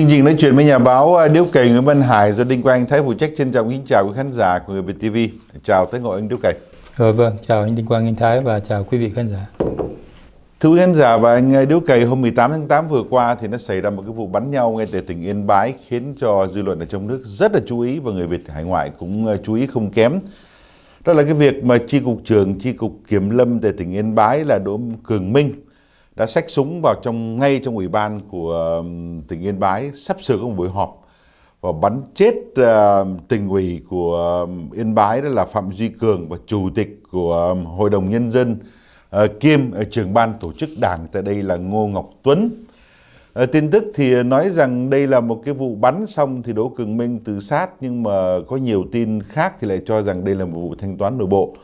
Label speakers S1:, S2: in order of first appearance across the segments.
S1: Chương trình nói chuyện với nhà báo à, Điếu Cầy Nguyễn Văn Hải do Đinh Quang Thái phụ trách trân trọng kính chào quý khán giả của Người Việt TV. Chào tới ngồi anh Điếu Cầy. Ừ, ờ, vâng, chào anh Đinh Quang Anh Thái và chào quý vị khán giả. Thưa quý khán giả và anh à, Điếu Cầy, hôm 18 tháng 8 vừa qua thì nó xảy ra một cái vụ bắn nhau ngay tại tỉnh Yên Bái khiến cho dư luận ở trong nước rất là chú ý và người Việt hải ngoại cũng à, chú ý không kém. Đó là cái việc mà Tri Cục trưởng Tri Cục Kiểm Lâm tại tỉnh Yên Bái là Đỗ Cường Minh đã xách súng vào trong ngay trong ủy ban của tỉnh Yên Bái sắp sửa có một buổi họp và bắn chết uh, tỉnh ủy của Yên Bái đó là Phạm Duy Cường và chủ tịch của Hội đồng Nhân dân uh, kiêm ờ, trưởng ban tổ chức đảng tại đây là Ngô Ngọc Tuấn. Tin tức thì nói rằng đây là một cái vụ bắn xong thì Đỗ Cường Minh tự sát nhưng mà có nhiều tin khác thì lại cho rằng đây là một vụ thanh toán nội bộ.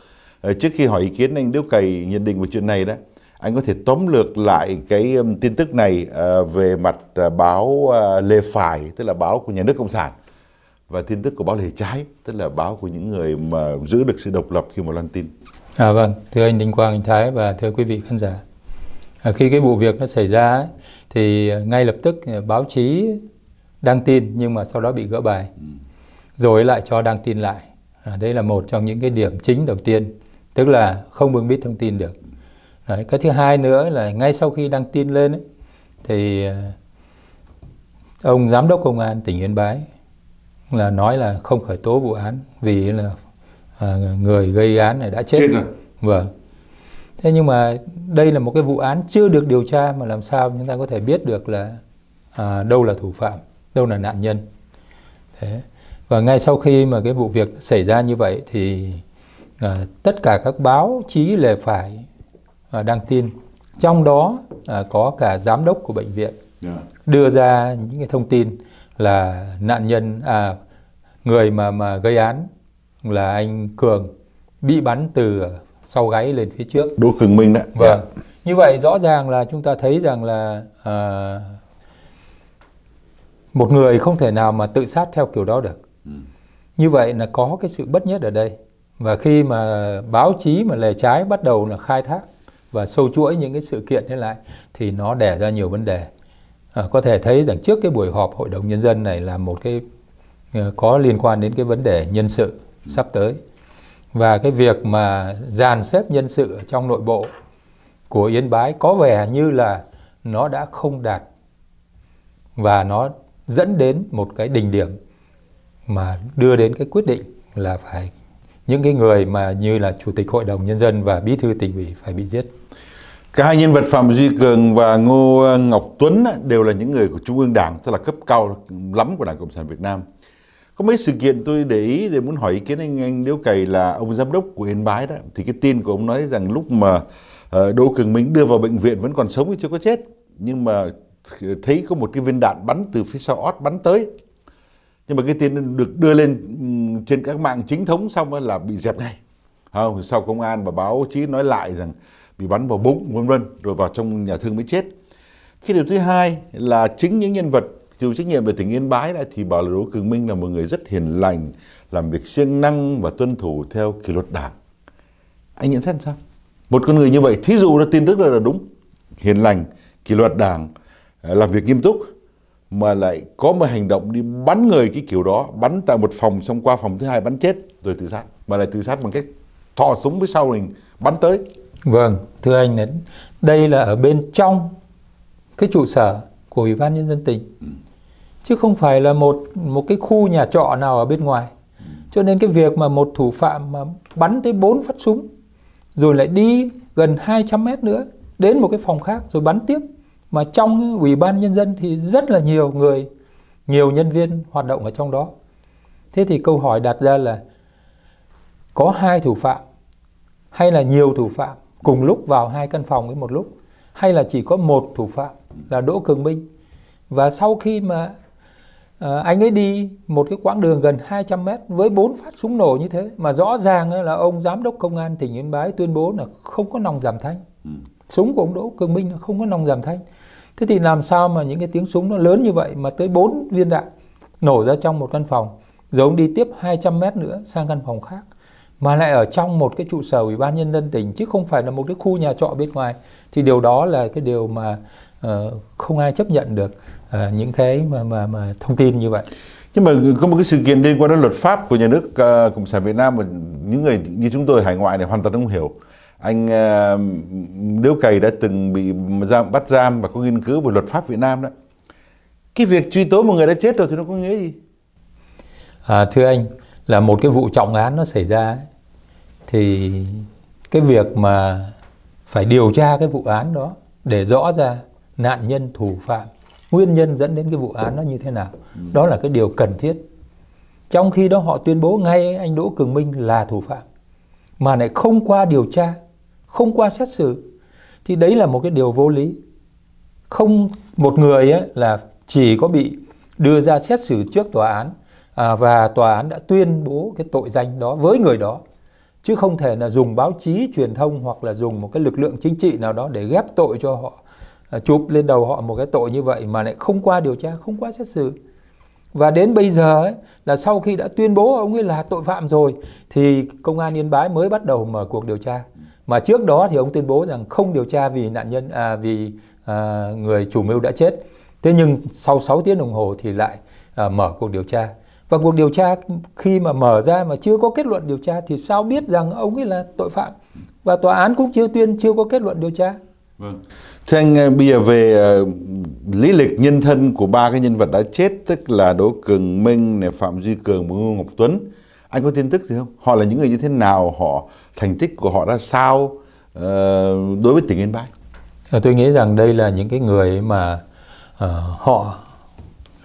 S1: Trước khi hỏi ý kiến anh Điếu Cầy nhận định về chuyện này đó anh có thể tóm lược lại cái um, tin tức này ờ, về mặt ờ, báo ờ, lê phải tức là báo của nhà nước cộng sản và tin tức của báo Lê trái tức là báo của những người mà giữ được sự độc lập khi mà loan tin à vâng
S2: thưa anh đinh quang anh thái và thưa quý vị khán giả à, khi cái vụ
S1: việc nó xảy ra
S2: thì ngay lập tức báo chí đăng tin nhưng mà sau đó bị gỡ bài ừ. rồi lại cho đăng tin lại à, đây là một trong những cái điểm chính đầu tiên tức là không bưng bít thông tin được Đấy, cái thứ hai nữa là ngay sau khi đăng tin lên ấy, thì ờ, ông giám đốc công an tỉnh Yên Bái là nói là không khởi tố vụ án vì là à, người gây án này đã chết. chết rồi. Vâng. Thế nhưng mà đây là một cái vụ án chưa được điều tra mà làm sao chúng ta có thể biết được là à, đâu là thủ phạm, đâu là nạn nhân. Thế. Và ngay sau khi mà cái vụ việc xảy ra như vậy thì à, tất cả các báo chí lề phải À, đang tin trong đó à, có cả giám đốc của bệnh viện dạ. đưa ra những cái thông tin là nạn nhân à người mà mà gây án là anh cường bị bắn từ sau gáy lên phía trước
S1: đỗ cường minh đấy vâng
S2: như vậy rõ ràng là chúng ta thấy rằng là à, một người không thể nào mà tự sát theo kiểu đó được ừ. như vậy là có cái sự bất nhất ở đây và khi mà báo chí mà lề trái bắt đầu là khai thác và sâu chuỗi những cái sự kiện thế lại thì nó đẻ ra nhiều vấn đề à, có thể thấy rằng trước cái buổi họp hội đồng nhân dân này là một cái ờ, có liên quan đến cái vấn đề nhân sự sắp tới và cái việc mà dàn xếp nhân sự trong nội bộ của Yên Bái có vẻ như là nó đã không đạt và nó dẫn đến một cái đỉnh điểm mà đưa đến cái quyết định là phải những cái người mà như là chủ tịch hội đồng nhân dân và
S1: bí thư tỉnh ủy phải bị giết. Cả hai nhân vật Phạm Duy Cường và Ngô Ngọc Tuấn đều là những người của Trung ương Đảng, tức là cấp cao lắm của Đảng Cộng sản Việt Nam. Có mấy sự kiện tôi để ý để muốn hỏi ý kiến anh anh Điếu Cày là ông giám đốc của Yên Bái đó, thì cái tin của ông nói rằng lúc mà ờ, Đỗ Cường Minh đưa vào bệnh viện vẫn còn sống chứ chưa có chết, nhưng mà ờ, thấy có một cái viên đạn bắn từ phía sau ót bắn tới nhưng mà cái tin được đưa lên trên các mạng chính thống xong là bị dẹp ngay không sau công an và báo chí nói lại rằng bị bắn vào bụng vân vân rồi vào trong nhà thương mới chết Khi điều thứ hai là chính những nhân vật chịu trách nhiệm về tỉnh yên bái đã thì bảo là đỗ cường minh là một người rất hiền lành làm việc siêng năng và tuân thủ theo kỷ luật đảng anh nhận xét sao một con người như vậy thí dụ là tin tức là đúng hiền lành kỷ luật đảng ờ, làm việc nghiêm túc mà lại có một hành động đi bắn người cái kiểu đó bắn tại một phòng xong qua phòng thứ hai bắn chết rồi tự sát mà lại tự sát bằng cách thò súng phía sau mình bắn tới
S2: vâng thưa anh đấy đây là ở bên trong cái trụ sở của ủy ban nhân dân tỉnh ừ. chứ không phải là một một cái khu nhà trọ nào ở bên ngoài ừ. cho nên cái việc mà một thủ phạm mà bắn tới bốn phát súng rồi lại đi gần 200 mét nữa đến một cái phòng khác rồi bắn tiếp mà trong ủy ban nhân dân thì rất là nhiều người nhiều nhân viên hoạt động ở trong đó thế thì câu hỏi đặt ra là có hai thủ phạm hay là nhiều thủ phạm cùng lúc vào hai căn phòng với một lúc hay là chỉ có một thủ phạm là Đỗ Cường Minh và sau khi mà ờ, anh ấy đi một cái quãng đường gần 200 mét với bốn phát súng nổ như thế mà rõ ràng là ông giám đốc công an tỉnh Yên Bái tuyên bố là không có nòng giảm thanh ừ súng của ông Đỗ Cường Minh không có nòng giảm thanh thế thì làm sao mà những cái tiếng súng nó lớn như vậy mà tới 4 viên đạn nổ ra trong một căn phòng giống đi tiếp 200 mét nữa sang căn phòng khác mà lại ở trong một cái trụ sở ủy ban nhân dân tỉnh chứ không phải là một cái khu nhà trọ bên ngoài thì điều đó là cái điều mà uh, không ai chấp nhận được uh, những cái mà mà mà thông
S1: tin như vậy nhưng mà có một cái sự kiện liên quan đến luật pháp của nhà nước uh, cộng sản Việt Nam mà những người như chúng tôi hải ngoại này hoàn toàn không hiểu anh Liễu ờ, Cầy đã từng bị giam, bắt giam và có nghiên cứu về luật pháp Việt Nam đó cái việc truy tố một người đã chết rồi thì nó có nghĩa gì
S2: à, thưa anh là một cái vụ trọng án nó xảy ra ấy, thì cái việc mà phải điều tra cái vụ án đó để rõ ra nạn nhân thủ phạm nguyên nhân dẫn đến cái vụ án nó như thế nào ừ. đó là cái điều cần thiết trong khi đó họ tuyên bố ngay anh Đỗ Cường Minh là thủ phạm mà lại không qua điều tra không qua xét xử thì đấy là một cái điều vô lý không một người ấy là chỉ có bị đưa ra xét xử trước tòa án à, và tòa án đã tuyên bố cái tội danh đó với người đó chứ không thể là dùng báo chí truyền thông hoặc là dùng một cái lực lượng chính trị nào đó để ghép tội cho họ à, chụp lên đầu họ một cái tội như vậy mà lại không qua điều tra không qua xét xử và đến bây giờ ấy, là sau khi đã tuyên bố ông ấy là tội phạm rồi thì công an Yên Bái mới bắt đầu mở cuộc điều tra mà trước đó thì ông tuyên bố rằng không điều tra vì nạn nhân à, vì à, người chủ mưu đã chết thế nhưng sau 6 tiếng đồng hồ thì lại à, mở cuộc điều tra và cuộc điều tra khi mà mở ra mà chưa có kết luận điều tra thì sao biết rằng ông ấy là tội phạm và tòa án cũng chưa tuyên chưa có kết luận điều tra vâng.
S1: Thưa anh, à, bây giờ về uh, lý lịch nhân thân của ba cái nhân vật đã chết, tức là Đỗ Cường Minh, này Phạm Duy Cường và Ngô Ngọc Tuấn anh có tin tức gì không họ là những người như thế nào họ thành tích của họ ra sao ờ, đối với tỉnh yên bái
S2: ờ, tôi nghĩ rằng đây là những cái người mà uh, họ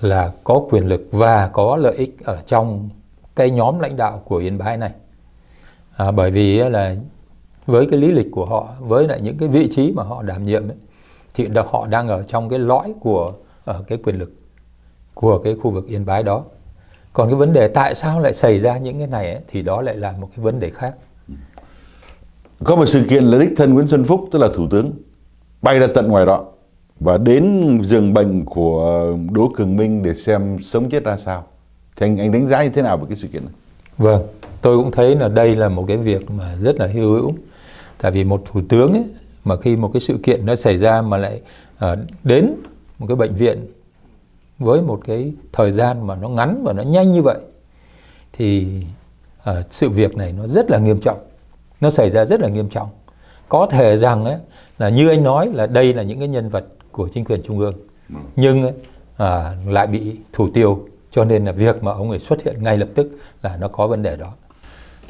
S2: là có quyền lực và có lợi ích ở trong cái nhóm lãnh đạo của yên bái này à, bởi vì là với cái lý lịch của họ với lại những cái vị trí mà họ đảm nhiệm ấy, thì họ đang ở trong cái lõi của ở cái quyền lực của cái khu vực yên bái đó còn cái vấn đề tại sao lại xảy ra những cái này ấy, thì đó lại là một cái vấn đề khác
S1: có một sự kiện là đích thân Nguyễn Xuân Phúc tức là thủ tướng bay ra tận ngoài đó và đến giường bệnh của Đỗ Cường Minh để xem sống chết ra sao thì anh, anh đánh giá như thế nào về cái sự kiện này
S2: vâng tôi cũng thấy là đây là một cái việc mà rất là hữu hữu tại vì một thủ tướng ấy, mà khi một cái sự kiện nó xảy ra mà lại à, đến một cái bệnh viện với một cái thời gian mà nó ngắn và nó nhanh như vậy thì uh, sự việc này nó rất là nghiêm trọng nó xảy ra rất là nghiêm trọng có thể rằng ấy, là như anh nói là đây là những cái nhân vật của chính quyền trung ương vâng. nhưng ấy, ờ, à, lại bị thủ tiêu cho nên là việc mà ông ấy xuất hiện ngay lập tức
S1: là nó có vấn đề đó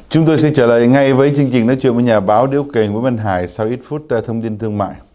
S1: chúng tôi sẽ trở lại ngay với chương trình nói chuyện với nhà báo Điếu Kền với Văn Hải sau ít phút ờ, thông tin thương mại